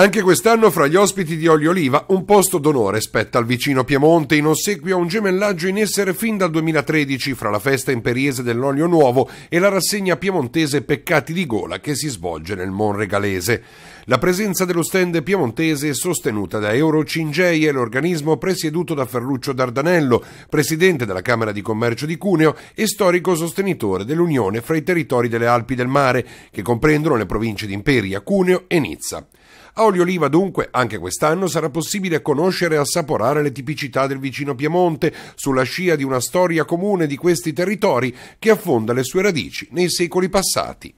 Anche quest'anno fra gli ospiti di Olio Oliva un posto d'onore spetta al vicino Piemonte in ossequio a un gemellaggio in essere fin dal 2013 fra la festa imperiese dell'olio nuovo e la rassegna piemontese Peccati di gola che si svolge nel Monregalese. La presenza dello stand piemontese è sostenuta da Eurocingei e l'organismo presieduto da Ferruccio Dardanello, presidente della Camera di Commercio di Cuneo e storico sostenitore dell'unione fra i territori delle Alpi del Mare, che comprendono le province di Imperia, Cuneo e Nizza. A Olio Olioliva dunque anche quest'anno sarà possibile conoscere e assaporare le tipicità del vicino Piemonte sulla scia di una storia comune di questi territori che affonda le sue radici nei secoli passati.